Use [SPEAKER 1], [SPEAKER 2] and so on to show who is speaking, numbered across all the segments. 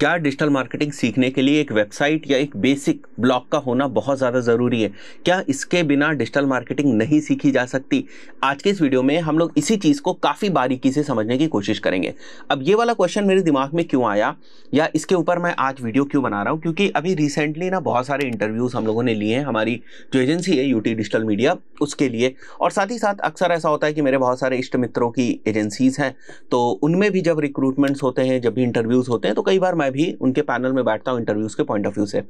[SPEAKER 1] क्या digital marketing सीखने के लिए एक वेबसाइट या एक बेसिक ब्लॉग का होना बहुत ज़्यादा ज़रूरी है क्या इसके बिना डिजिटल मार्केटिंग नहीं सीखी जा सकती आज के इस वीडियो में हम लोग इसी चीज़ को काफ़ी बारीकी से समझने की कोशिश करेंगे अब ये वाला क्वेश्चन मेरे दिमाग में क्यों आया या इसके ऊपर मैं आज वीडियो क्यों बना रहा हूँ क्योंकि अभी रिसेंटली ना बहुत सारे इंटरव्यूज़ हम लोगों ने लिए हैं हमारी जो एजेंसी है यूटी डिजिटल मीडिया उसके लिए और साथ ही साथ अक्सर ऐसा होता है कि मेरे बहुत सारे इष्ट मित्रों की एजेंसीज़ हैं तो उनमें भी जब रिक्रूटमेंट्स होते हैं जब भी इंटरव्यूज़ होते हैं तो कई बार मैं भी उनके पैनल में बैठता हूँ इंटरव्यूज के पॉइंट ऑफ व्यू से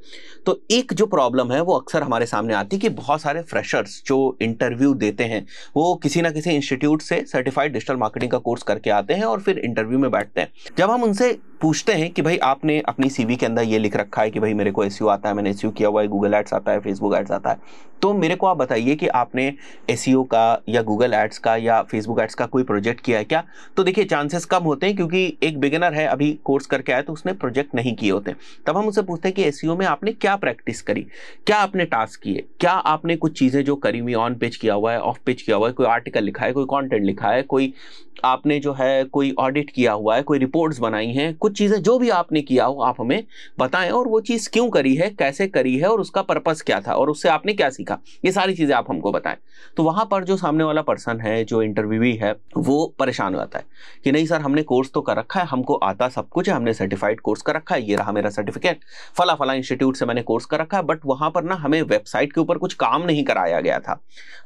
[SPEAKER 1] तो एक जो प्रॉब्लम है वो अक्सर हमारे सामने आती है कि बहुत सारे फ्रेशर्स जो इंटरव्यू देते हैं वो किसी ना किसी इंस्टीट्यूट से सर्टिफाइड डिजिटल मार्केटिंग का कोर्स करके आते हैं और फिर इंटरव्यू में बैठते हैं जब हम उनसे पूछते हैं कि भाई आपने अपनी सीवी के अंदर ये लिख रखा है कि भाई मेरे को एस e आता है मैंने एस e किया हुआ है गूगल एड्स आता है फेसबुक एड्स आता है तो मेरे को आप बताइए कि आपने एस e का या गूगल एड्स का या फेसबुक एड्स का कोई प्रोजेक्ट किया है क्या तो देखिए चांसेस कम होते हैं क्योंकि एक बिगिनर है अभी कोर्स करके आया तो उसने प्रोजेक्ट नहीं किए होते तब हम उसे पूछते हैं कि एस में आपने क्या प्रैक्टिस करी क्या आपने टास्क किए क्या आपने कुछ चीज़ें जो करी हुई ऑन पेज किया हुआ है ऑफ पेज किया हुआ है कोई आर्टिकल लिखा है कोई कॉन्टेंट लिखा है कोई आपने जो है कोई ऑडिट किया हुआ है कोई रिपोर्ट्स बनाई हैं कुछ चीज़ें जो भी आपने किया हो आप हमें बताएं और वो चीज़ क्यों करी है कैसे करी है और उसका पर्पस क्या था और उससे आपने क्या सीखा ये सारी चीज़ें आप हमको बताएं तो वहाँ पर जो सामने वाला पर्सन है जो इंटरव्यू है वो परेशान हो जाता है कि नहीं सर हमने कोर्स तो कर रखा है हमको आता सब कुछ है हमने सर्टिफाइड कोर्स कर रखा है ये रहा मेरा सर्टिफिकेट फला फला इंस्टीट्यूट से मैंने कोर्स कर रखा है बट वहाँ पर ना हमें वेबसाइट के ऊपर कुछ काम नहीं कराया गया था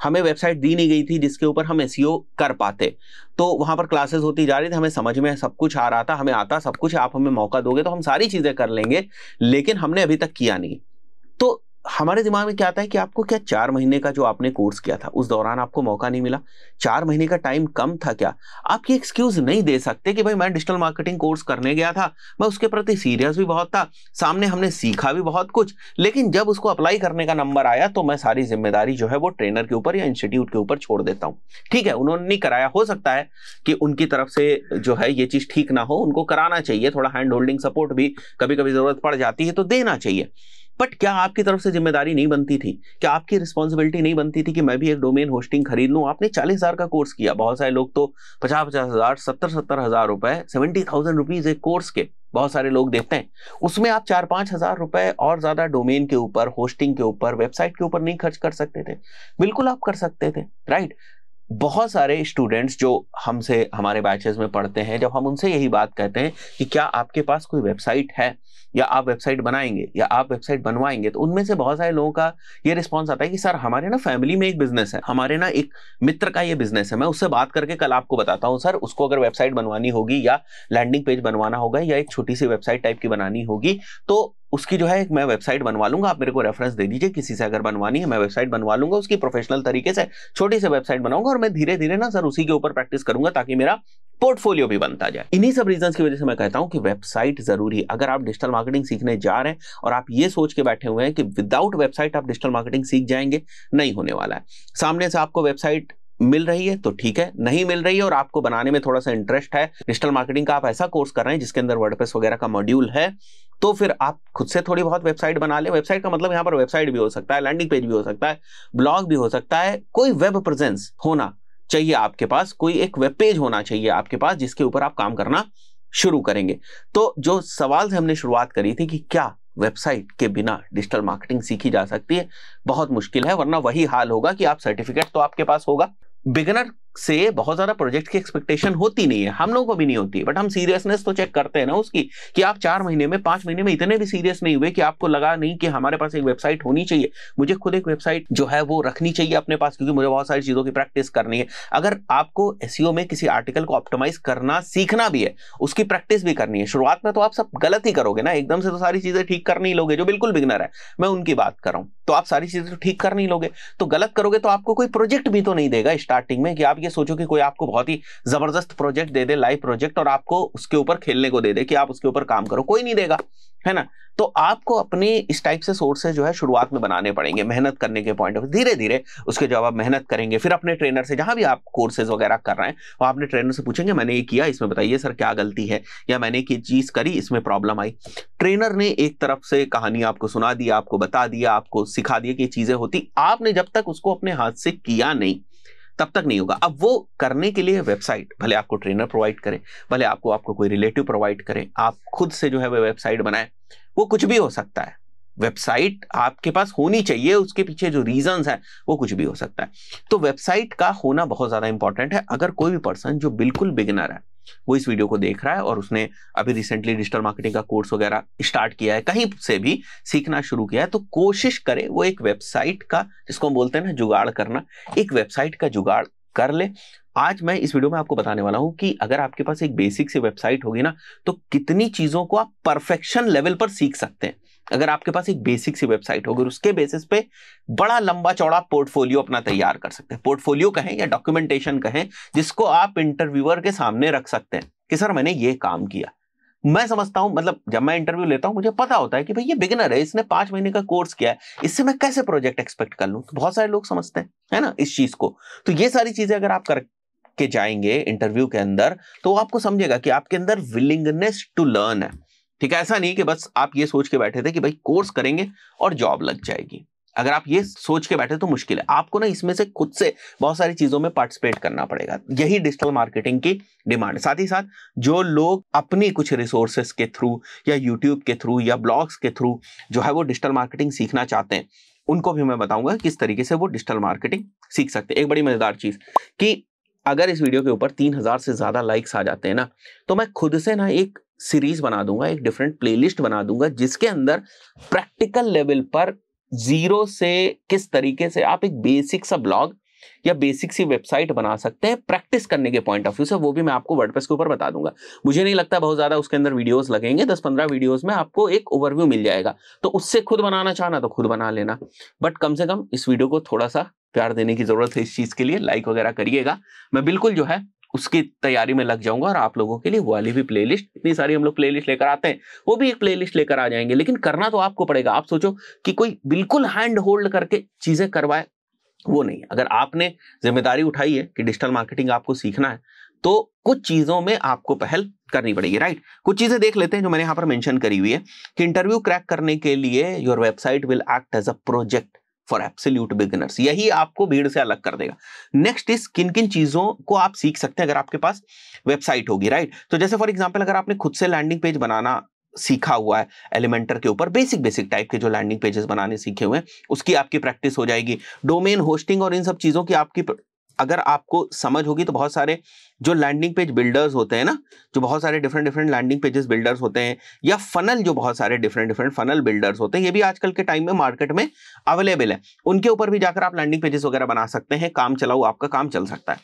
[SPEAKER 1] हमें वेबसाइट दी नहीं गई थी जिसके ऊपर हम एस e कर पाते तो वहाँ पर क्लासेस होती जा रही थी हमें समझ में सब कुछ आ रहा था हमें आता सब कुछ आप हमें मौका दोगे तो हम सारी चीज़ें कर लेंगे लेकिन हमने अभी तक किया नहीं तो हमारे दिमाग में क्या आता है कि आपको क्या चार महीने का जो आपने कोर्स किया था उस दौरान आपको मौका नहीं मिला चार महीने का टाइम कम था क्या आप ये एक्सक्यूज नहीं दे सकते कि भाई मैं डिजिटल मार्केटिंग कोर्स करने गया था मैं उसके प्रति सीरियस भी बहुत था सामने हमने सीखा भी बहुत कुछ लेकिन जब उसको अप्लाई करने का नंबर आया तो मैं सारी जिम्मेदारी जो है वो ट्रेनर के ऊपर या इंस्टीट्यूट के ऊपर छोड़ देता हूँ ठीक है उन्होंने नहीं कराया हो सकता है कि उनकी तरफ से जो है ये चीज़ ठीक ना हो उनको कराना चाहिए थोड़ा हैंड होल्डिंग सपोर्ट भी कभी कभी ज़रूरत पड़ जाती है तो देना चाहिए बट क्या आपकी तरफ से जिम्मेदारी नहीं बनती थी क्या आपकी रिस्पॉन्सिबिलिटी नहीं बनती थी कि मैं भी एक डोमेन होस्टिंग खरीद लूँ आपने चालीस हज़ार का कोर्स किया बहुत सारे लोग तो पचास पचास हज़ार सत्तर सत्तर हज़ार रुपये सेवेंटी थाउजेंड रुपीज़ एक कोर्स के बहुत सारे लोग देखते हैं उसमें आप चार पाँच हज़ार रुपये और ज़्यादा डोमेन के ऊपर होस्टिंग के ऊपर वेबसाइट के ऊपर नहीं खर्च कर सकते थे बिल्कुल आप कर सकते थे राइट बहुत सारे स्टूडेंट्स जो हमसे हमारे बैचेस में पढ़ते हैं जब हम उनसे यही बात कहते हैं कि क्या आपके पास कोई वेबसाइट है या आप वेबसाइट बनाएंगे या आप वेबसाइट बनवाएंगे तो उनमें से बहुत सारे लोगों का ये रिस्पॉन्स आता है कि सर हमारे ना फैमिली में एक बिजनेस है हमारे ना एक मित्र का ये बिजनेस है मैं उससे बात करके कल आपको बताता हूँ सर उसको अगर वेबसाइट बनवानी होगी या लैंडिंग पेज बनवाना होगा या एक छोटी सी वेबसाइट टाइप की बनानी होगी तो उसकी जो है एक मैं वेबसाइट बनवा लूंगा आप मेरे को रेफरेंस दे दीजिए किसी से अगर बनवानी है मैं वेबसाइट बनवा लूंगा उसकी प्रोफेशनल तरीके से छोटी सी वेबसाइट बनाऊंगा और मैं धीरे धीरे ना सर उसी के ऊपर प्रैक्टिस करूंगा ताकि मेरा पोर्टफोलियो भी बनता जाए इन्हीं सब रीजंस की वजह से मैं कहता हूं कि वेबसाइट जरूरी अगर आप डिजिटल मार्केटिंग सीखने जा रहे हैं और आप ये सोच के बैठे हुए हैं कि विदाउट वेबसाइट आप डिजिटल मार्केटिंग सीख जाएंगे नहीं होने वाला है सामने से आपको वेबसाइट मिल रही है तो ठीक है नहीं मिल रही है और आपको बनाने में थोड़ा सा इंटरेस्ट है डिजिटल मार्केटिंग का आप ऐसा कोर्स कर रहे हैं जिसके अंदर वर्डप्रेस वगैरह का मॉड्यूल है तो फिर आप खुद से थोड़ी बहुत वेबसाइट बना लें वेबसाइट का मतलब यहाँ पर वेबसाइट भी हो सकता है लैंडिंग पेज भी हो सकता है ब्लॉग भी हो सकता है कोई वेब प्रेजेंस होना चाहिए आपके पास कोई एक वेब पेज होना चाहिए आपके पास जिसके ऊपर आप काम करना शुरू करेंगे तो जो सवाल से हमने शुरुआत करी थी कि क्या वेबसाइट के बिना डिजिटल मार्केटिंग सीखी जा सकती है बहुत मुश्किल है वरना वही हाल होगा कि आप सर्टिफिकेट तो आपके पास होगा बिगनर से बहुत ज्यादा प्रोजेक्ट की एक्सपेक्टेशन होती नहीं है हम लोगों को भी नहीं होती बट हम सीरियसनेस तो चेक करते हैं ना उसकी कि आप चार महीने में पांच महीने में इतने भी सीरियस नहीं हुए कि आपको लगा नहीं कि हमारे पास एक वेबसाइट होनी चाहिए मुझे खुद एक वेबसाइट जो है वो रखनी चाहिए अपने पास क्योंकि मुझे बहुत सारी चीजों की प्रैक्टिस करनी है अगर आपको एस e में किसी आर्टिकल को ऑप्टोमाइज करना सीखना भी है उसकी प्रैक्टिस भी करनी है शुरुआत में तो आप सब गलत ही करोगे ना एकदम से तो सारी चीजें ठीक कर नहीं लोगे जो बिल्कुल बिगनर है मैं उनकी बात कर रहा हूँ तो आप सारी चीजें तो ठीक कर नहीं लोगे तो गलत करोगे तो आपको कोई प्रोजेक्ट भी तो नहीं देगा स्टार्टिंग में कि आप ये सोचो कि कोई आपको बहुत ही जबरदस्त प्रोजेक्ट दे दे लाइव प्रोजेक्ट और आपको उसके ऊपर खेलने को दे दे कि आप उसके ऊपर काम करो कोई नहीं देगा है ना तो आपको अपने इस टाइप से सोर्सेज जो है शुरुआत में बनाने पड़ेंगे मेहनत करने के पॉइंट ऑफ धीरे धीरे उसके जवाब आप मेहनत करेंगे फिर अपने ट्रेनर से जहां भी आप कोर्सेज वगैरह कर रहे हैं वो अपने ट्रेनर से पूछेंगे मैंने ये किया इसमें बताइए सर क्या गलती है या मैंने ये चीज करी इसमें प्रॉब्लम आई ट्रेनर ने एक तरफ से कहानी आपको सुना दी आपको बता दिया आपको सिखा दिया कि चीजें होती आपने जब तक उसको अपने हाथ से किया नहीं तब तक नहीं होगा अब वो करने के लिए वेबसाइट भले आपको ट्रेनर प्रोवाइड करें भले आपको आपको कोई रिलेटिव प्रोवाइड करें आप खुद से जो है वो वेबसाइट बनाए वो कुछ भी हो सकता है वेबसाइट आपके पास होनी चाहिए उसके पीछे जो रीजंस है वो कुछ भी हो सकता है तो वेबसाइट का होना बहुत ज़्यादा इंपॉर्टेंट है अगर कोई भी पर्सन जो बिल्कुल बिगनर है वो इस वीडियो को देख रहा है और उसने अभी रिसेंटली डिजिटल मार्केटिंग का कोर्स वगैरह स्टार्ट किया है कहीं से भी सीखना शुरू किया है तो कोशिश करे वो एक वेबसाइट का जिसको हम बोलते हैं ना जुगाड़ करना एक वेबसाइट का जुगाड़ कर ले आज मैं इस वीडियो में आपको बताने वाला हूं कि अगर आपके पास एक बेसिक सी वेबसाइट होगी ना तो कितनी चीजों को आप परफेक्शन लेवल पर सीख सकते हैं अगर आपके पास एक बेसिक सी वेबसाइट हो अगर उसके बेसिस पे बड़ा लंबा चौड़ा पोर्टफोलियो अपना तैयार कर सकते हैं पोर्टफोलियो कहें या डॉक्यूमेंटेशन कहें जिसको आप इंटरव्यूअर के सामने रख सकते हैं कि सर मैंने ये काम किया मैं समझता हूं मतलब जब मैं इंटरव्यू लेता हूं मुझे पता होता है कि भाई ये बिगिनर है इसने पांच महीने का कोर्स किया है इससे मैं कैसे प्रोजेक्ट एक्सपेक्ट कर लूँ तो बहुत सारे लोग समझते हैं है ना इस चीज को तो ये सारी चीजें अगर आप करके जाएंगे इंटरव्यू के अंदर तो आपको समझेगा कि आपके अंदर विलिंगनेस टू लर्न है ठीक है ऐसा नहीं कि बस आप ये सोच के बैठे थे कि भाई कोर्स करेंगे और जॉब लग जाएगी अगर आप ये सोच के बैठे तो मुश्किल है आपको ना इसमें से खुद से बहुत सारी चीज़ों में पार्टिसिपेट करना पड़ेगा यही डिजिटल मार्केटिंग की डिमांड साथ ही साथ जो लोग अपनी कुछ रिसोर्सेस के थ्रू या यूट्यूब के थ्रू या ब्लॉग्स के थ्रू जो है वो डिजिटल मार्केटिंग सीखना चाहते हैं उनको भी मैं बताऊंगा किस तरीके से वो डिजिटल मार्केटिंग सीख सकते हैं एक बड़ी मज़ेदार चीज़ कि अगर इस वीडियो के ऊपर तीन हज़ार से ज़्यादा लाइक्स आ जाते हैं ना तो मैं खुद से ना एक सीरीज बना दूंगा एक डिफरेंट प्लेलिस्ट बना दूंगा जिसके अंदर प्रैक्टिकल लेवल पर जीरो से किस तरीके से आप एक बेसिक सा ब्लॉग या बेसिक सी वेबसाइट बना सकते हैं प्रैक्टिस करने के पॉइंट ऑफ व्यू से वो भी मैं आपको वर्डप्रेस के ऊपर बता दूंगा मुझे नहीं लगता बहुत ज़्यादा उसके अंदर वीडियोस लगेंगे दस पंद्रह वीडियोस में आपको एक ओवरव्यू मिल जाएगा तो उससे खुद बनाना चाहना तो खुद बना लेना बट कम से कम इस वीडियो को थोड़ा सा प्यार देने की ज़रूरत है इस चीज़ के लिए लाइक वगैरह करिएगा मैं बिल्कुल जो है उसकी तैयारी में लग जाऊंगा और आप लोगों के लिए वाली भी प्लेलिस्ट इतनी सारी हम लोग प्लेलिस्ट लेकर आते हैं वो भी एक प्लेलिस्ट लेकर आ जाएंगे लेकिन करना तो आपको पड़ेगा आप सोचो कि कोई बिल्कुल हैंड होल्ड करके चीजें करवाए वो नहीं अगर आपने जिम्मेदारी उठाई है कि डिजिटल मार्केटिंग आपको सीखना है तो कुछ चीजों में आपको पहल करनी पड़ेगी राइट कुछ चीजें देख लेते हैं जो मैंने यहाँ पर मेंशन करी हुई है कि इंटरव्यू क्रैक करने के लिए your website will act as a project for absolute beginners यही आपको भीड़ से अलग कर देगा नेक्स्ट इज किन किन चीज़ों को आप सीख सकते हैं अगर आपके पास वेबसाइट होगी राइट तो जैसे फॉर एग्जाम्पल अगर आपने खुद से लैंडिंग पेज बनाना सीखा हुआ है एलिमेंटर के ऊपर बेसिक बेसिक टाइप के जो लैंडिंग पेजेस बनाने सीखे हुए हैं उसकी आपकी प्रैक्टिस हो जाएगी डोमेन होस्टिंग और इन सब चीज़ों की आपकी अगर आपको समझ होगी तो बहुत सारे जो लैंडिंग पेज बिल्डर्स होते हैं ना जो बहुत सारे different different landing pages builders होते हैं या फनल जो बहुत सारे डिफरेंट डिफरेंट फनल बिल्डर्स होते हैं ये भी आजकल के टाइम में मार्केट में अवेलेबल है उनके ऊपर भी जाकर आप लैंडिंग पेजेस वगैरह बना सकते हैं काम चलाओ आपका काम चल सकता है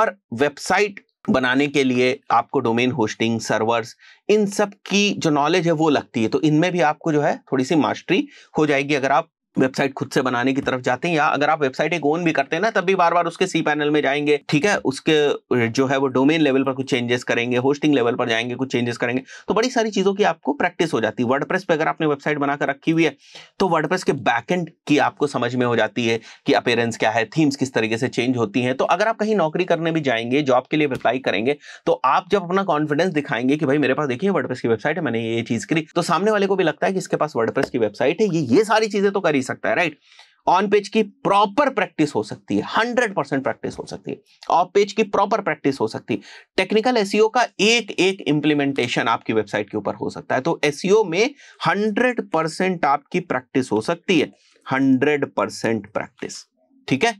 [SPEAKER 1] और वेबसाइट बनाने के लिए आपको डोमेन होस्टिंग सर्वर्स इन सब की जो नॉलेज है वो लगती है तो इनमें भी आपको जो है थोड़ी सी मास्टरी हो जाएगी अगर आप वेबसाइट खुद से बनाने की तरफ जाते हैं या अगर आप वेबसाइट एक ओन भी करते हैं ना तब भी बार बार उसके सी पैनल में जाएंगे ठीक है उसके जो है वो डोमेन लेवल पर कुछ चेंजेस करेंगे होस्टिंग लेवल पर जाएंगे कुछ चेंजेस करेंगे तो बड़ी सारी चीज़ों की आपको प्रैक्टिस हो जाती है वर्ड पे अगर आपने वेबसाइट बनाकर रखी हुई है तो वर्ड के बैकेंड की आपको समझ में हो जाती है कि अपेयरेंस क्या है थीम्स किस तरीके से चेंज होती है तो अगर आप कहीं नौकरी करने भी जाएंगे जॉब के लिए अप्लाई करेंगे तो आप जब अपना कॉन्फिडेंस दिखाएंगे कि भाई मेरे पास देखिए वर्ड की वेबसाइट है मैंने ये चीज़ करी तो सामने वाले को भी लगता है कि इसके पास वर्ड की वेबसाइट है ये ये सारी चीज़ें तो करी ही सकता है राइट ऑन पेज की प्रॉपर प्रैक्टिस हो सकती है हंड्रेड परसेंट प्रैक्टिस हो सकती है ऑफ पेज की प्रॉपर प्रैक्टिस हो सकती है टेक्निकल एस e का एक एक इंप्लीमेंटेशन आपकी वेबसाइट के ऊपर हो सकता है तो एस e में हंड्रेड परसेंट आपकी प्रैक्टिस हो सकती है हंड्रेड परसेंट प्रैक्टिस ठीक है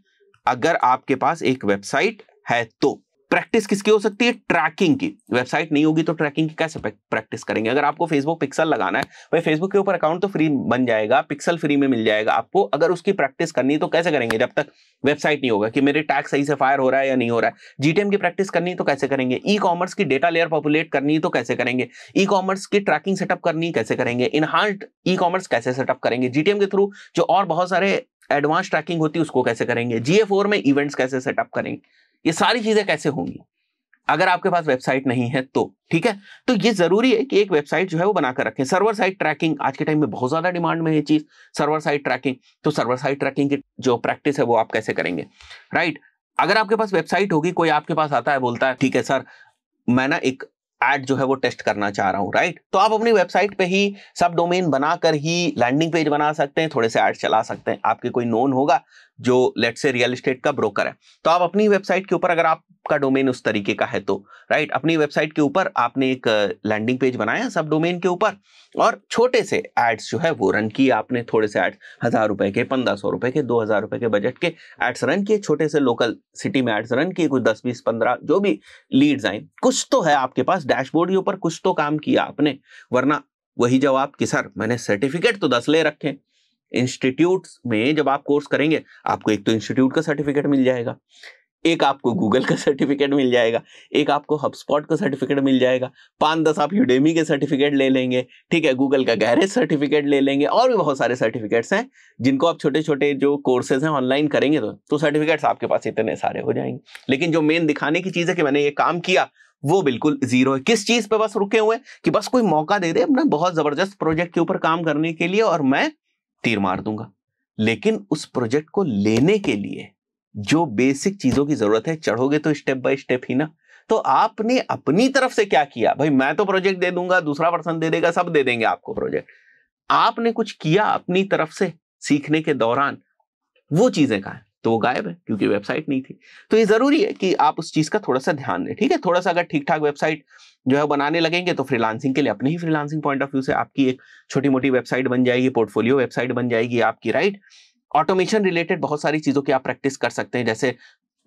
[SPEAKER 1] अगर आपके पास एक वेबसाइट है तो प्रैक्टिस किसकी हो सकती है ट्रैकिंग की वेबसाइट नहीं होगी तो ट्रैकिंग की कैसे प्रैक्टिस करेंगे अगर आपको फेसबुक पिक्सल लगाना है भाई फेसबुक के ऊपर अकाउंट तो फ्री बन जाएगा पिक्सल फ्री में मिल जाएगा आपको अगर उसकी प्रैक्टिस करनी तो कैसे करेंगे जब तक वेबसाइट नहीं होगा कि मेरे टैक्स सही से फायर हो रहा है या नहीं हो रहा है जीटीएम की प्रैक्टिस करनी तो कैसे करेंगे ई कॉमर्स की डेटा लेयर पॉपुलेट करनी तो कैसे करेंगे ई कॉमर्स की ट्रैकिंग सेटअप करनी कैसे करेंगे इनहांड ई कॉमर्स कैसे सेटअप करेंगे जीटीएम के थ्रू जो और बहुत सारे एडवांस ट्रैकिंग होती है उसको कैसे करेंगे जीए में इवेंट्स कैसे सेटअप करेंगे ये सारी चीज़ें कैसे होंगी अगर आपके पास वेबसाइट नहीं है तो ठीक है तो ये जरूरी है कि एक वेबसाइट जो है वो बनाकर रखें सर्वर साइड ट्रैकिंग आज के टाइम में बहुत ज्यादा डिमांड में है चीज सर्वर साइड ट्रैकिंग तो सर्वर साइड ट्रैकिंग की जो प्रैक्टिस है वो आप कैसे करेंगे राइट अगर आपके पास वेबसाइट होगी कोई आपके पास आता है बोलता है ठीक है सर मैं ना एक एड जो है वो टेस्ट करना चाह रहा हूँ राइट तो आप अपनी वेबसाइट पे ही सब डोमेन बनाकर ही लैंडिंग पेज बना सकते हैं थोड़े से एड चला सकते हैं आपके कोई नोन होगा जो लेट से रियल इस्टेट का ब्रोकर है तो आप अपनी वेबसाइट के ऊपर अगर आपका डोमेन उस तरीके का है तो राइट अपनी वेबसाइट के ऊपर आपने एक लैंडिंग uh, पेज बनाया सब डोमेन के ऊपर और छोटे से एड्स जो है वो रन किए आपने थोड़े से एड्स हज़ार रुपए के पंद्रह सौ रुपए के दो हज़ार रुपए के बजट के एड्स रन किए छोटे से लोकल सिटी में एड्स रन किए कुछ दस बीस पंद्रह जो भी लीड्स आए कुछ तो है आपके पास डैशबोर्ड के ऊपर कुछ तो काम किया आपने वरना वही जवाब कि सर मैंने सर्टिफिकेट तो दस ले रखे इंस्टीट्यूट में जब आप कोर्स करेंगे आपको एक तो इंस्टीट्यूट का सर्टिफिकेट मिल जाएगा एक आपको गूगल का सर्टिफिकेट मिल जाएगा एक आपको हबस्पॉट का सर्टिफिकेट मिल जाएगा पाँच दस आप यूडेमी के सर्टिफिकेट ले लेंगे ठीक है गूगल का गैरेज सर्टिफिकेट ले लेंगे और भी बहुत सारे सर्टिफिकेट्स हैं जिनको आप छोटे छोटे जो कोर्सेज हैं ऑनलाइन करेंगे तो तो सर्टिफिकेट्स आपके पास इतने सारे हो जाएंगे लेकिन जो मेन दिखाने की चीज़ है कि मैंने ये काम किया वो बिल्कुल जीरो है किस चीज़ पर बस रुके हुए कि बस कोई मौका दे दे अपना बहुत ज़बरदस्त प्रोजेक्ट के ऊपर काम करने के लिए और मैं तीर मार दूंगा लेकिन उस प्रोजेक्ट को लेने के लिए जो बेसिक चीजों की जरूरत है चढ़ोगे तो स्टेप बाय स्टेप ही ना तो आपने अपनी तरफ से क्या किया भाई मैं तो प्रोजेक्ट दे दूंगा दूसरा पर्सन दे देगा सब दे देंगे आपको प्रोजेक्ट आपने कुछ किया अपनी तरफ से सीखने के दौरान वो चीजें कहा तो वो गायब है क्योंकि वेबसाइट नहीं थी तो ये जरूरी है कि आप उस चीज का थोड़ा सा ध्यान दें ठीक है थोड़ा सा अगर ठीक ठाक वेबसाइट जो है बनाने लगेंगे तो फ्रीलांसिंग के लिए अपने ही फ्रीलांसिंग पॉइंट ऑफ व्यू से आपकी एक छोटी मोटी वेबसाइट बन जाएगी पोर्टफोलियो वेबसाइट बन जाएगी आपकी राइट ऑटोमेशन रिलेटेड बहुत सारी चीज़ों की आप प्रैक्टिस कर सकते हैं जैसे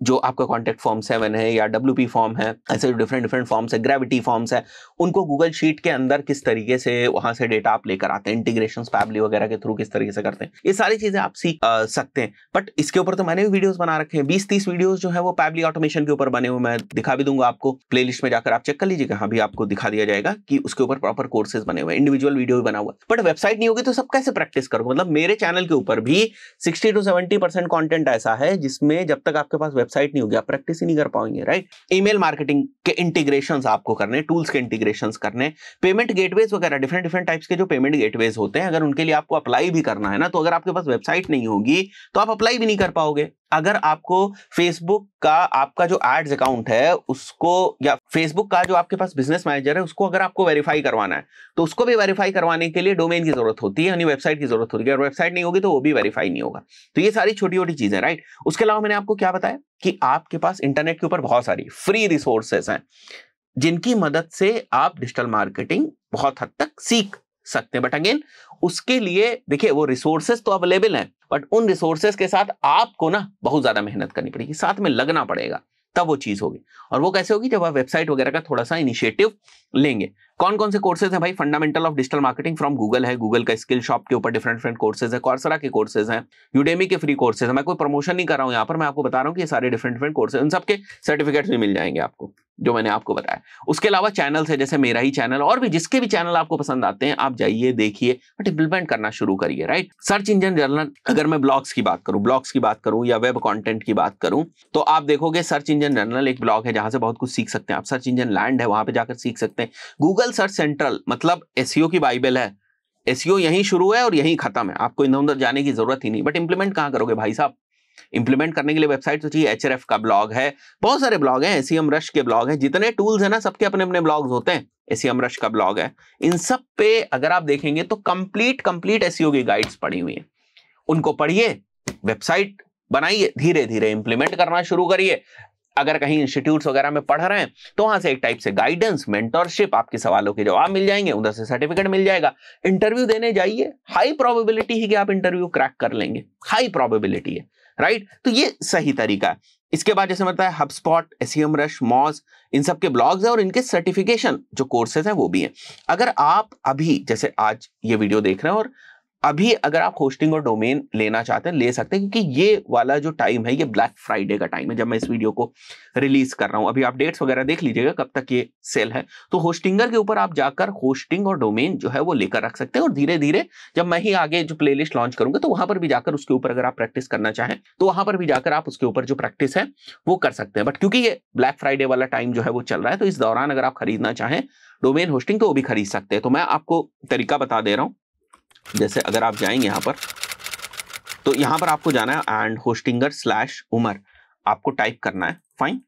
[SPEAKER 1] जो आपका कॉन्टेक्ट फॉर्म सेवन है या डब्ल्यू फॉर्म है ऐसे डिफरेंट डिफरेंट फॉर्म्स है ग्रेविटी फॉर्म्स है उनको गूगल शीट के अंदर किस तरीके से वहां से डेटा आप लेकर आते हैं इंटीग्रेशन फैबली वगैरह के थ्रू किस तरीके से करते हैं ये सारी चीज़ें आप सीख सकते हैं बट इसके ऊपर तो मैंने भी वीडियोज बना रखे हैं बीस तीस वीडियोज जो है वो पैबली ऑटोमेशन के ऊपर बने हुए मैं दिखा भी दूंगा आपको प्ले में जाकर आप चेक कर लीजिएगा हाँ भी आपको दिखा दिया जाएगा कि उसके ऊपर प्रॉपर कोर्सेज बने हुए हैं इंडिविजुअल वीडियो भी बना हुआ बट वेबसाइट नहीं होगी तो सब कैसे प्रैक्टिस करोगे मतलब मेरे चैनल के ऊपर भी sixty to seventy percent content ऐसा है जिसमें जब तक आपके पास वेबसाइट वेबसाइट नहीं होगी आप प्रैक्टिस ही नहीं कर पाओगे राइट ईमेल मार्केटिंग के इंटीग्रेशन आपको करने टूल्स के इंटीग्रेशन करने पेमेंट गेटवेज वगैरह डिफरेंट डिफरेंट टाइप्स के जो पेमेंट गेटवेज होते हैं अगर उनके लिए आपको अप्लाई भी करना है ना तो अगर आपके पास वेबसाइट नहीं होगी तो आप अप्लाई भी नहीं कर पाओगे अगर आपको फेसबुक का आपका जो एड्स अकाउंट है उसको या फेसबुक का जो आपके पास बिजनेस मैनेजर है उसको अगर आपको वेरीफाई करवाना है तो उसको भी वेरीफाई करवाने के लिए डोमेन की जरूरत होती है यानी वेबसाइट की जरूरत होती है अगर वेबसाइट नहीं होगी तो वो भी वेरीफाई नहीं होगा तो ये सारी छोटी छोटी चीजें राइट उसके अलावा मैंने आपको क्या बताया कि आपके पास इंटरनेट के ऊपर बहुत सारी फ्री रिसोर्सेस हैं जिनकी मदद से आप डिजिटल मार्केटिंग बहुत हद तक सीख सकते हैं बट अगेन उसके लिए देखिए वो रिसोर्सेज तो अवेलेबल हैं बट उन रिसोर्सेज के साथ आपको ना बहुत ज्यादा मेहनत करनी पड़ेगी साथ में लगना पड़ेगा तब वो चीज होगी और वो कैसे होगी जब आप वेबसाइट वगैरह का थोड़ा सा इनिशिएटिव लेंगे कौन कौन से कोर्सेज हैं भाई fundamental of digital marketing from Google है गूगल का स्किल शॉप के ऊपर डिफरेंट डिफरेंट कोर्सेज है कॉर्सरा के कोर्सेज हैं यूडेमी के फ्री कोर्सेज है मैं कोई प्रमोशन नहीं कर रहा हूँ यहाँ पर मैं आपको बता रहा हूँ कि सारे डिफरेंट डिफरेंट कोर्सेज उन सबके सर्टिफिकेट्स भी मिल जाएंगे आपको जो मैंने आपको बताया उसके अलावा चैनल है जैसे मेरा ही चैनल और भी जिसके भी चैनल आपको पसंद आते हैं आप जाइए देखिए बट इम्प्लीमेंट करना शुरू करिए राइट सर्च इंजन जर्नल अगर मैं ब्लॉग्स की बात करूं ब्लॉग्स की बात करूं या वेब कंटेंट की बात करूं तो आप देखोगे सर्च इंजन जर्नल एक ब्लॉग है जहां से बहुत कुछ सीख सकते हैं आप सर्च इंजन लैंड है वहां पर जाकर सीख सकते हैं गूगल सर्च सेंट्रल मतलब एसईओ e की बाइबल है एसईओ e यहीं शुरू है और यहीं खत्म है आपको इधर उधर जाने की जरूरत ही नहीं बट इंप्लीमेंट कहाँ करोगे भाई साहब इंप्लीमेंट करने के लिए वेबसाइट तो चाहिए एचआरएफ का ब्लॉग है बहुत सारे ब्लॉग हैं एसीएम रश के ब्लॉग हैं जितने टूल्स हैं ना सबके अपने अपने ब्लॉग्स होते हैं एसीएम रश का ब्लॉग है इन सब पे अगर आप देखेंगे तो कंप्लीट कंप्लीट एसीओ की गाइड्स पड़ी हुई है उनको पढ़िए वेबसाइट बनाइए धीरे धीरे इंप्लीमेंट करना शुरू करिए अगर कहीं इंस्टीट्यूट वगैरह में पढ़ रहे हैं तो वहां से एक टाइप से गाइडेंस मेंटरशिप आपके सवालों के जवाब मिल जाएंगे उधर से सर्टिफिकेट मिल जाएगा इंटरव्यू देने जाइए हाई प्रोबेबिलिटी है कि आप इंटरव्यू क्रैक कर लेंगे हाई प्रोबेबिलिटी है राइट तो ये सही तरीका है इसके बाद जैसे बताया hub spot Semrush Moz इन सब के ब्लॉग्स हैं और इनके सर्टिफिकेशन जो कोर्सेज हैं वो भी हैं अगर आप अभी जैसे आज ये वीडियो देख रहे हैं और अभी अगर आप होस्टिंग और डोमेन लेना चाहते हैं ले सकते हैं क्योंकि ये वाला जो टाइम है ये ब्लैक फ्राइडे का टाइम है जब मैं इस वीडियो को रिलीज कर रहा हूं अभी आप डेट्स वगैरह देख लीजिएगा कब तक ये सेल है तो होस्टिंगर के ऊपर आप जाकर होस्टिंग और डोमेन जो है वो लेकर रख सकते हैं और धीरे धीरे जब मैं ही आगे जो प्ले लॉन्च करूंगा तो वहां पर भी जाकर उसके ऊपर अगर आप प्रैक्टिस करना चाहें तो वहां पर भी जाकर आप उसके ऊपर जो प्रैक्टिस है वो कर सकते हैं बट क्योंकि ये ब्लैक फ्राइडे वाला टाइम जो है वो चल रहा है तो इस दौरान अगर आप खरीदना चाहें डोमेन होस्टिंग तो वो भी खरीद सकते हैं तो मैं आपको तरीका बता दे रहा हूँ जैसे अगर आप जाएंगे यहाँ पर तो यहाँ पर आपको जाना है एंड होस्टिंगर स्लैश उमर आपको टाइप करना है फाइन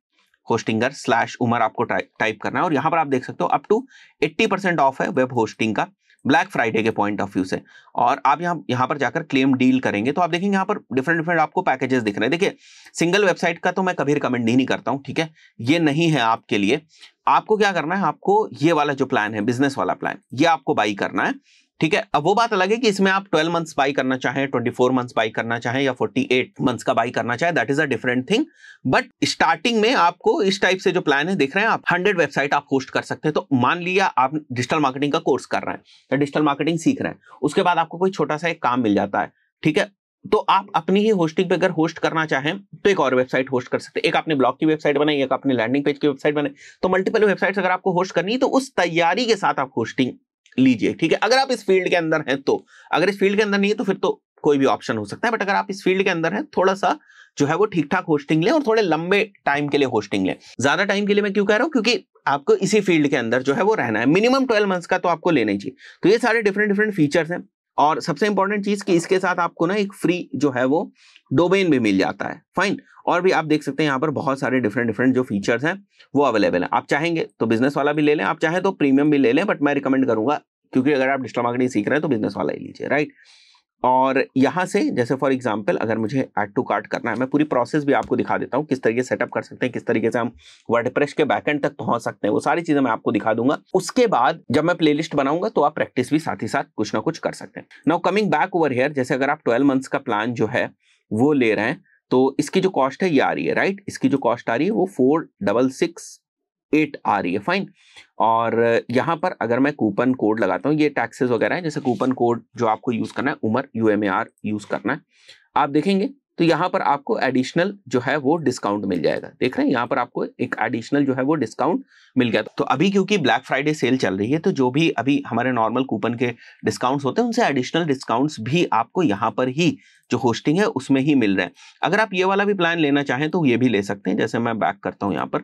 [SPEAKER 1] होस्टिंगर स्लैश उमर आपको टाइप करना है और यहाँ पर आप देख सकते हो अप टू 80 परसेंट ऑफ है वेब होस्टिंग का ब्लैक फ्राइडे के पॉइंट ऑफ व्यू से और आप यहाँ यहाँ पर जाकर क्लेम डील करेंगे तो आप देखेंगे यहाँ पर डिफरेंट डिफरेंट आपको पैकेजेस दिख रहे हैं देखिए सिंगल वेबसाइट का तो मैं कभी रिकमेंड ही नहीं करता हूँ ठीक है ये नहीं है आपके लिए आपको क्या करना है आपको ये वाला जो प्लान है बिजनेस वाला प्लान ये आपको बाई करना है ठीक है अब वो बात अलग है कि इसमें आप 12 मंथ्स बाई करना चाहें 24 मंथ्स बाई करना चाहें या 48 मंथ्स का बाई करना चाहें that is a different thing but starting में आपको इस टाइप से जो प्लान है देख रहे हैं आप 100 वेबसाइट आप होस्ट कर सकते हैं तो मान लिया आप डिजिटल मार्केटिंग का कोर्स कर रहे हैं या डिजिटल मार्केटिंग सीख रहे हैं उसके बाद आपको कोई छोटा सा एक काम मिल जाता है ठीक है तो आप अपनी ही होस्टिंग पे अगर होस्ट करना चाहें तो एक और वेबसाइट होस्ट कर सकते हैं एक आपने ब्लॉग की वेबसाइट बनाई एक आपने लैंडिंग पेज की वेबसाइट बनाई तो मल्टीपल वेबसाइट्स अगर आपको होस्ट करनी है तो उस तैयारी के साथ आप होस्टिंग लीजिए ठीक है अगर आप इस फील्ड के अंदर हैं तो अगर इस फील्ड के अंदर नहीं है तो फिर तो कोई भी ऑप्शन हो सकता है बट अगर आप इस फील्ड के अंदर हैं थोड़ा सा जो है वो ठीक ठाक होस्टिंग लें और थोड़े लंबे टाइम के लिए होस्टिंग लें ज्यादा टाइम के लिए मैं क्यों कह रहा हूँ क्योंकि आपको इसी फील्ड के अंदर जो है वो रहना है मिनिमम ट्वेल्व मंथ्स का तो आपको लेना ही चाहिए तो ये सारे डिफरेंट डिफरेंट फीचर्स हैं और सबसे इंपॉर्टेंट चीज कि इसके साथ आपको ना एक फ्री जो है वो डोमेन भी मिल जाता है फाइन और भी आप देख सकते हैं यहाँ पर बहुत सारे डिफरेंट डिफरेंट जो फीचर्स हैं वो अवेलेबल हैं आप चाहेंगे तो बिजनेस वाला भी ले लें आप चाहें तो प्रीमियम भी ले लें बट मैं रिकमेंड करूंगा क्योंकि अगर आप डिजिटल मार्केटिंग सीख रहे हैं तो बिजनेस वाला ही लीजिए राइट और यहाँ से जैसे फॉर एग्जाम्पल अगर मुझे एड टू कार्ट करना है मैं पूरी प्रोसेस भी आपको दिखा देता हूँ किस तरीके से सेटअप कर सकते हैं किस तरीके से हम वर्डप्रेस के बैकेंड तक पहुँच सकते हैं वो सारी चीज़ें मैं आपको दिखा दूंगा उसके बाद जब मैं प्लेलिस्ट बनाऊंगा तो आप प्रैक्टिस भी साथ ही साथ कुछ ना कुछ कर सकते हैं now coming back over here जैसे अगर आप ट्वेल्व मंथ्स का प्लान जो है वो ले रहे हैं तो इसकी जो कॉस्ट है ये आ रही है राइट इसकी जो कॉस्ट आ रही है वो फोर डबल सिक्स एट आ रही है फाइन और यहाँ पर अगर मैं कूपन कोड लगाता हूँ ये टैक्सेस वगैरह हैं जैसे कूपन कोड जो आपको यूज़ करना है उमर यू एम आर यूज़ करना है आप देखेंगे तो यहाँ पर आपको एडिशनल जो है वो डिस्काउंट मिल जाएगा देख रहे हैं यहाँ पर आपको एक एडिशनल जो है वो डिस्काउंट मिल गया तो अभी क्योंकि ब्लैक फ्राइडे सेल चल रही है तो जो भी अभी हमारे नॉर्मल कूपन के डिस्काउंट्स होते हैं उनसे एडिशनल डिस्काउंट्स भी आपको यहाँ पर ही जो होस्टिंग है उसमें ही मिल रहे हैं अगर आप ये वाला भी प्लान लेना चाहें तो ये भी ले सकते हैं जैसे मैं बैक करता हूँ यहाँ पर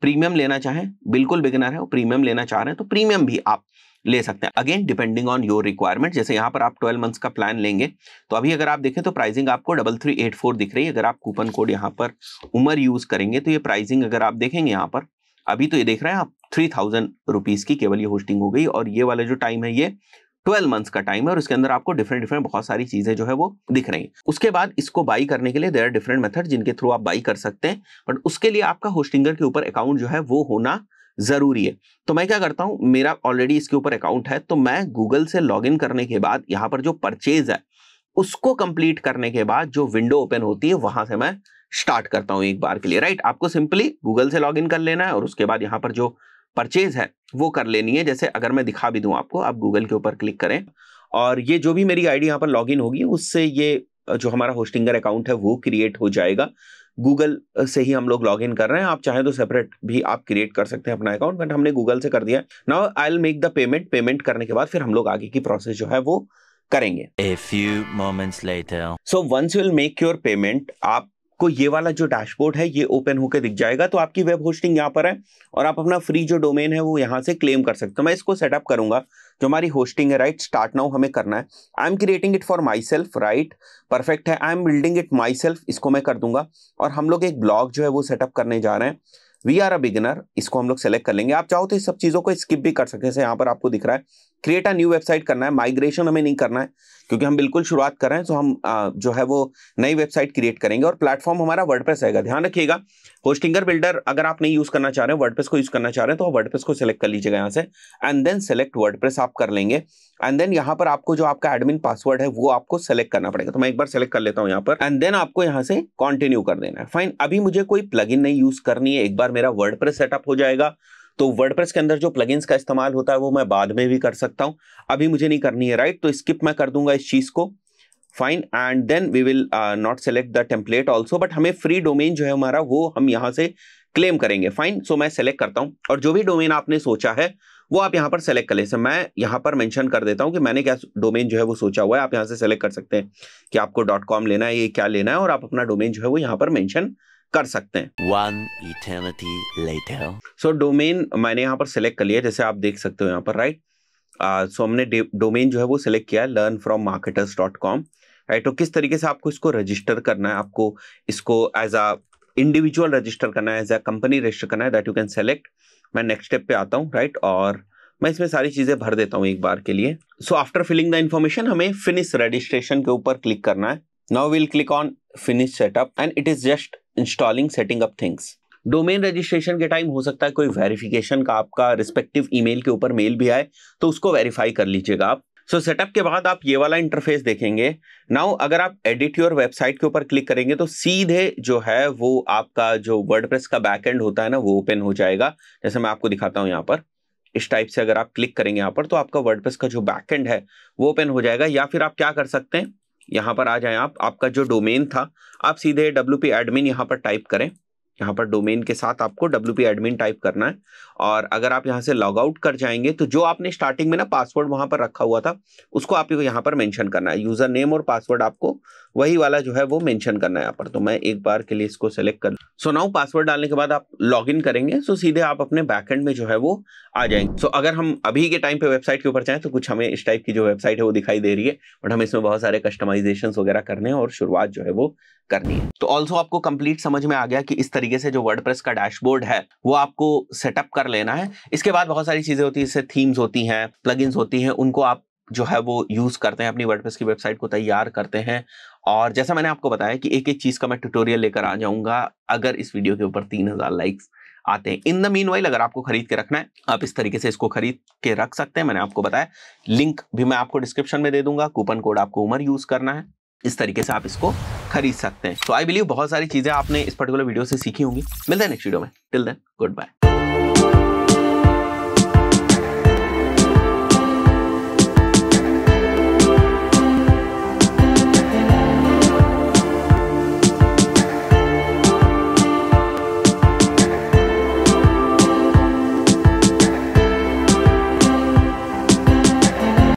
[SPEAKER 1] प्रीमियम लेना चाहें बिल्कुल बिगनर है प्रीमियम लेना चाह रहे हैं तो प्रीमियम भी आप ले सकते हैं again depending on your requirement जैसे यहाँ पर आप ट्वेल्व मंथ्स का प्लान लेंगे तो अभी अगर आप देखें तो प्राइसिंग आपको डबल थ्री एट फोर दिख रही है अगर आप कूपन कोड यहाँ पर उमर यूज करेंगे तो ये प्राइसिंग अगर आप देखेंगे यहाँ पर अभी तो ये देख रहे हैं आप थ्री थाउजेंड रुपीज की केवल ये होस्टिंग हो गई और ये वाला जो टाइम है ये ट्वेल्व मंथ्स का टाइम है और इसके अंदर आपको डिफरेंट डिफरेंट बहुत सारी चीजें जो है वो दिख रही हैं उसके बाद इसको बाई करने के लिए देर आर डिफरेंट मेथड जिनके थ्रू आप बाई कर सकते हैं बट उसके लिए आपका होस्टिंगर के ऊपर अकाउंट जो है वो होना ज़रूरी है तो मैं क्या करता हूँ मेरा ऑलरेडी इसके ऊपर अकाउंट है तो मैं गूगल से लॉगिन करने के बाद यहाँ पर जो परचेज है उसको कंप्लीट करने के बाद जो विंडो ओपन होती है वहां से मैं स्टार्ट करता हूँ एक बार के लिए राइट आपको सिंपली गूगल से लॉग कर लेना है और उसके बाद यहाँ पर जो परचेज है वो कर लेनी है जैसे अगर मैं दिखा भी दूँ आपको आप गूगल के ऊपर क्लिक करें और ये जो भी मेरी आईडी यहाँ पर लॉगिन होगी उससे ये जो हमारा होस्टिंगर अकाउंट है वो क्रिएट हो जाएगा गूगल से ही हम लोग लॉग इन कर रहे हैं आप चाहे तो सेपरेट भी आप क्रिएट कर सकते हैं अपना अकाउंट बट हमने गूगल से कर दिया now I will make the payment payment करने के बाद फिर हम लोग आगे की प्रोसेस जो है वो करेंगे a few moments later so once you will make your payment आप को ये वाला जो डैशबोर्ड है ये ओपन होकर दिख जाएगा तो आपकी वेब होस्टिंग यहाँ पर है और आप अपना फ्री जो डोमेन है वो यहाँ से क्लेम कर सकते हो मैं इसको सेटअप करूंगा जो हमारी होस्टिंग है राइट स्टार्ट नाउ हमें करना है I am creating it for myself right perfect है I am building it myself इसको मैं कर दूंगा और हम लोग एक ब्लॉग जो है वो सेटअप करने जा रहे हैं वी आर अ बिगिनर इसको हम लोग सेलेक्ट कर लेंगे आप चाहो तो इस सब चीज़ों को स्किप भी कर सकते हैं यहाँ पर आपको दिख रहा है क्रिएट अ न्यू वेबसाइट करना है माइग्रेशन हमें नहीं करना है क्योंकि हम बिल्कुल शुरुआत कर रहे हैं तो हम आ, जो है वो नई वेबसाइट क्रिएट करेंगे और प्लेटफॉर्म हमारा वर्डप्रेस आएगा ध्यान रखिएगा होस्टिंगर बिल्डर अगर आप नहीं यूज़ करना चाह रहे हैं वर्डप्रेस को यूज़ करना चाह रहे हैं तो आप वर्डप्रेस को सिलेक्ट कर लीजिएगा यहाँ से एंड देन सेलेक्ट वर्ड आप कर लेंगे एंड देन यहाँ पर आपको जो आपका एडमिन पासवर्ड है वो आपको सेलेक्ट करना पड़ेगा तो मैं एक बार सेलेक्ट कर लेता हूँ यहाँ पर एंड देन आपको यहाँ से कंटिन्यू कर देना है फाइन अभी मुझे कोई प्लगइन नहीं यूज़ करनी है एक बार मेरा वर्डप्रेस सेटअप हो जाएगा तो वर्डप्रेस के अंदर जो प्लगइन्स का इस्तेमाल होता है वो मैं बाद में भी कर सकता हूँ अभी मुझे नहीं करनी है राइट तो स्किप मैं कर दूंगा इस चीज़ को fine and then we will not select the template also but हमें फ्री डोमेन जो है हमारा वो हम यहाँ से क्लेम करेंगे फाइन सो so मैं सेलेक्ट करता हूँ और जो भी डोमेन आपने सोचा है वो आप यहाँ पर सेलेक्ट कर ले सर मैं यहाँ पर मैंशन कर देता हूँ कि मैंने क्या डोमेन जो है वो सोचा हुआ है आप यहाँ से सेलेक्ट कर सकते हैं कि आपको डॉट कॉम लेना है ये क्या लेना है और आप अपना डोमेन जो है वो यहाँ पर मैंशन कर सकते हैं one eternity later so domain मैंने यहाँ पर सिलेक्ट कर लिया जैसे आप देख सकते हो यहाँ पर right right? So uh, so हमने डोमेन जो है वो सिलेक्ट किया learn from marketers dot com right तो किस तरीके से आपको इसको रजिस्टर करना है आपको इसको एज अ इंडिविजुअल रजिस्टर करना है एज अ कंपनी रजिस्टर करना है दैट यू कैन सेलेक्ट मैं नेक्स्ट स्टेप पे आता हूँ राइट right? और मैं इसमें सारी चीज़ें भर देता हूँ एक बार के लिए so after filling the information हमें फिनिश रजिस्ट्रेशन के ऊपर क्लिक करना है now will click on finish setup and it is just installing setting up things domain registration के टाइम हो सकता है कोई वेरिफिकेशन का आपका रिस्पेक्टिव ईमेल के ऊपर मेल भी आए तो उसको वेरीफाई कर लीजिएगा आप सो so, सेटअप के बाद आप ये वाला इंटरफेस देखेंगे नाउ अगर आप एडिट योर वेबसाइट के ऊपर क्लिक करेंगे तो सीधे जो है वो आपका जो वर्डप्रेस का बैकएंड होता है ना वो ओपन हो जाएगा जैसे मैं आपको दिखाता हूँ यहाँ पर इस टाइप से अगर आप क्लिक करेंगे यहाँ पर तो आपका वर्डप्रेस का जो बैकएंड है वो ओपन हो जाएगा या फिर आप क्या कर सकते हैं यहाँ पर आ जाएं आप आपका जो डोमेन था आप सीधे डब्ल्यू पी एडमिन यहाँ पर टाइप करें यहाँ पर डोमेन के साथ आपको डब्ल्यू एडमिन टाइप करना है और अगर आप यहाँ से लॉग आउट कर जाएंगे तो जो आपने स्टार्टिंग में ना पासवर्ड वहाँ पर रखा हुआ था उसको आपको यहाँ पर मेंशन करना है यूज़र नेम और पासवर्ड आपको वही वाला जो है वो मेंशन करना है यहाँ पर तो मैं एक बार के लिए इसको सेलेक्ट कर सो नाउ पासवर्ड डालने के बाद आप लॉग इन करेंगे सो सीधे आप अपने बैकहेंड में जो है वो आ जाएंगे सो अगर हम अभी के टाइम पे वेबसाइट के ऊपर चाहें तो कुछ हमें इस टाइप की जो वेबसाइट है वो दिखाई दे रही है बट हम इसमें बहुत सारे कस्टमाइजेशन वगैरह करने हैं और शुरुआत जो है वो करनी है तो ऑल्सो आपको कंप्लीट समझ में आ गया कि इस तरीके से जो वर्ड का डैशबोर्ड है वो आपको सेटअप कर लेना है इसके बाद बहुत सारी चीजें होती है जैसे थीम्स होती हैं प्लग होती हैं उनको आप जो है वो यूज़ करते हैं अपनी वर्ड की वेबसाइट को तैयार करते हैं और जैसा मैंने आपको बताया कि एक एक चीज़ का मैं ट्यूटोरियल लेकर आ जाऊंगा अगर इस वीडियो के ऊपर तीन हज़ार लाइक्स आते हैं इन द मीन वाइल अगर आपको खरीद के रखना है आप इस तरीके से इसको खरीद के रख सकते हैं मैंने आपको बताया लिंक भी मैं आपको डिस्क्रिप्शन में दे दूंगा कूपन कोड आपको उमर यूज़ करना है इस तरीके से आप इसको खरीद सकते हैं तो आई बिलीव बहुत सारी चीज़ें आपने इस पर्टिकुलर वीडियो से सीखी होंगी मिलते हैं नेक्स्ट वीडियो में टिल देन गुड बाय